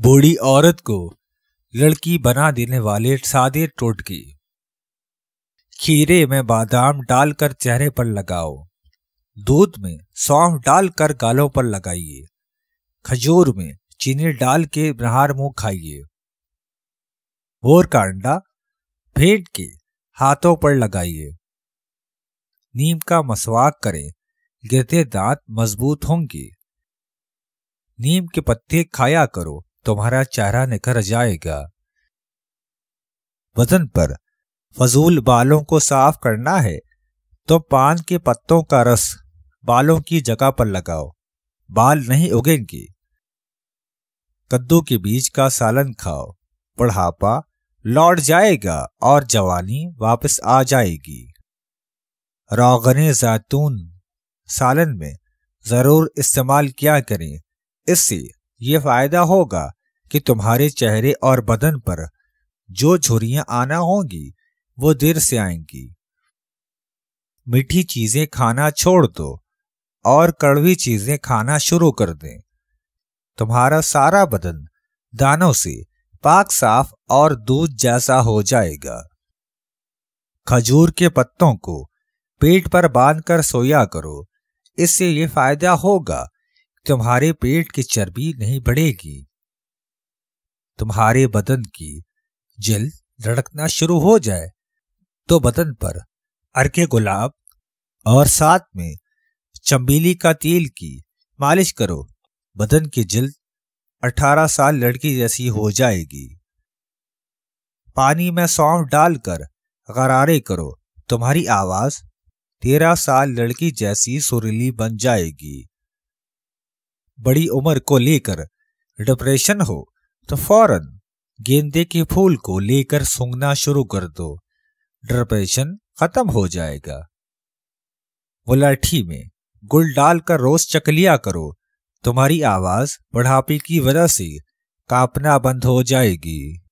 बूढ़ी औरत को लड़की बना देने वाले सादे टोटके खीरे में बादाम डालकर चेहरे पर लगाओ दूध में सौंफ डालकर गालों पर लगाइए खजूर में चीनी डाल के नहार मुंह खाइए बोर का अंडा भेंट के हाथों पर लगाइए नीम का मसवाक करें गिरते दांत मजबूत होंगे नीम के पत्ते खाया करो तुम्हारा चेहरा निखर जाएगा वजन पर फजूल बालों को साफ करना है तो पान के पत्तों का रस बालों की जगह पर लगाओ बाल नहीं उगेंगे कद्दू के बीज का सालन खाओ बुढ़ापा लौट जाएगा और जवानी वापस आ जाएगी रोगने जैतून सालन में ज़रूर इस्तेमाल किया करें इससे ये फ़ायदा होगा कि तुम्हारे चेहरे और बदन पर जो झुरियां आना होंगी वो देर से आएंगी मीठी चीजें खाना छोड़ दो और कड़वी चीजें खाना शुरू कर दें तुम्हारा सारा बदन दानों से पाक साफ और दूध जैसा हो जाएगा खजूर के पत्तों को पेट पर बांधकर सोया करो इससे ये फायदा होगा तुम्हारे पेट की चर्बी नहीं बढ़ेगी तुम्हारे बदन की जल लड़कना शुरू हो जाए तो बदन पर अरके गुलाब और साथ में चम्बीली का तेल की मालिश करो बदन की जल्द 18 साल लड़की जैसी हो जाएगी पानी में सौंफ डालकर गरारे करो तुम्हारी आवाज तेरह साल लड़की जैसी सुरीली बन जाएगी बड़ी उम्र को लेकर डिप्रेशन हो तो फौरन गेंदे के फूल को लेकर सूंघना शुरू कर दो ड्रपेशन खत्म हो जाएगा लाठी में गुल डालकर रोज चकलिया करो तुम्हारी आवाज बढ़ापे की वजह से कांपना बंद हो जाएगी